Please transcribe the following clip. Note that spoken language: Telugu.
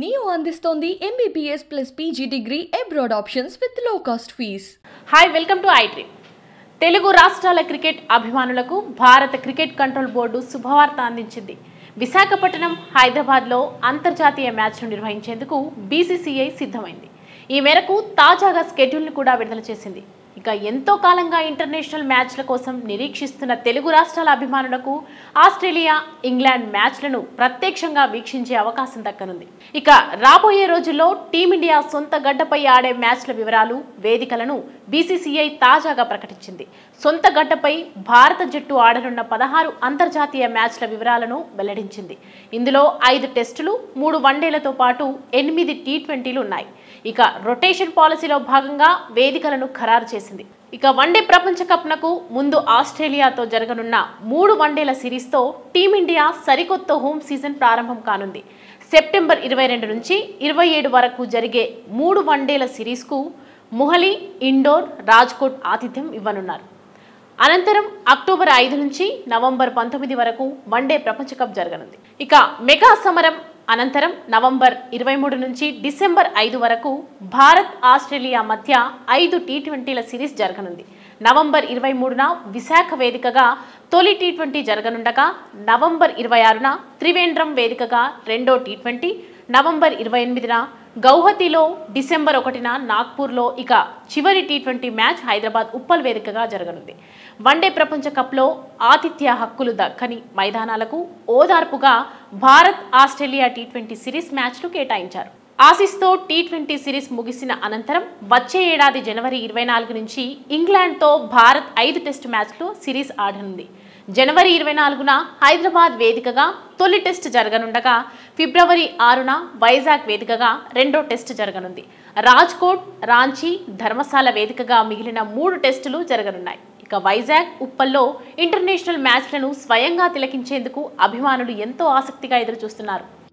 నియో అందిస్తోంది MBBS plus PG degree abroad options with low cost fees hi welcome to ఐట్రీ తెలుగు రాష్ట్రాల క్రికెట్ అభిమానులకు భారత క్రికెట్ కంట్రోల్ బోర్డు శుభవార్త అందించింది విశాఖపట్నం హైదరాబాద్లో అంతర్జాతీయ మ్యాచ్ను నిర్వహించేందుకు బీసీసీఐ సిద్ధమైంది ఈ మేరకు తాజాగా స్కెడ్యూల్ను కూడా విడుదల చేసింది ఇక ఎంతో కాలంగా ఇంటర్నేషనల్ మ్యాచ్ల కోసం నిరీక్షిస్తున్న తెలుగు రాష్ట్రాల అభిమానులకు ఆస్ట్రేలియా ఇంగ్లాండ్ మ్యాచ్లను ప్రత్యక్షంగా వీక్షించే అవకాశం దక్కనుంది ఇక రాబోయే రోజుల్లో టీమిండియా సొంత గడ్డపై ఆడే మ్యాచ్ల వివరాలు వేదికలను బీసీసీఐ తాజాగా ప్రకటించింది సొంత గడ్డపై భారత జట్టు ఆడనున్న పదహారు అంతర్జాతీయ మ్యాచ్ల వివరాలను వెల్లడించింది ఇందులో ఐదు టెస్టులు మూడు వన్డేలతో పాటు ఎనిమిది టీ ట్వంటీలు ఉన్నాయి ఇక రొటేషన్ పాలసీలో భాగంగా వేదికలను ఖరారు చేసింది చేసింది ఇక వన్డే ప్రపంచ కప్నకు ముందు ఆస్ట్రేలియాతో జరగనున్న మూడు వన్డేల సిరీస్ తో టీమిండియా సరికొత్త హోమ్ సీజన్ ప్రారంభం కానుంది సెప్టెంబర్ ఇరవై రెండు నుంచి ఇరవై ఏడు వరకు జరిగే మూడు వన్డేల సిరీస్కు మొహలి ఇండోర్ రాజ్కోట్ ఆతిథ్యం ఇవ్వనున్నారు అనంతరం అక్టోబర్ ఐదు నుంచి నవంబర్ పంతొమ్మిది వరకు వన్డే ప్రపంచ కప్ జరగనుంది ఇక మెగా సమరం అనంతరం నవంబర్ ఇరవై మూడు నుంచి డిసెంబర్ ఐదు వరకు భారత్ ఆస్ట్రేలియా మధ్య ఐదు టీ ట్వంటీల సిరీస్ జరగనుంది నవంబర్ ఇరవై మూడున విశాఖ వేదికగా తొలి టీ ట్వంటీ జరగనుండగా నవంబర్ ఇరవై ఆరున త్రివేంద్రం వేదికగా రెండో టీ ట్వంటీ నవంబర్ ఇరవై ఎనిమిదిన గౌహతిలో డిసెంబర్ ఒకటిన నాగ్పూర్లో ఇక చివరి T twenty match Hyderabad Uppal వేదికగా జరగనుంది వన్డే ప్రపంచ కప్లో ఆతిథ్య హక్కులు దక్కని మైదానాలకు ఓదార్పుగా Bharat Australia T twenty series మ్యాచ్లు కేటాయించారు ఆసిస్తో టీ ట్వంటీ సిరీస్ ముగిసిన అనంతరం వచ్చే ఏడాది జనవరి ఇరవై నాలుగు నుంచి ఇంగ్లాండ్తో భారత్ ఐదు టెస్టు మ్యాచ్లు సిరీస్ ఆడనుంది జనవరి ఇరవై నాలుగున హైదరాబాద్ వేదికగా తొలి టెస్ట్ జరగనుండగా ఫిబ్రవరి ఆరున వైజాగ్ వేదికగా రెండో టెస్ట్ జరగనుంది రాజ్కోట్ రాంచీ ధర్మశాల వేదికగా మిగిలిన మూడు టెస్టులు జరగనున్నాయి ఇక వైజాగ్ ఉప్పల్లో ఇంటర్నేషనల్ మ్యాచ్లను స్వయంగా తిలకించేందుకు అభిమానులు ఎంతో ఆసక్తిగా ఎదురుచూస్తున్నారు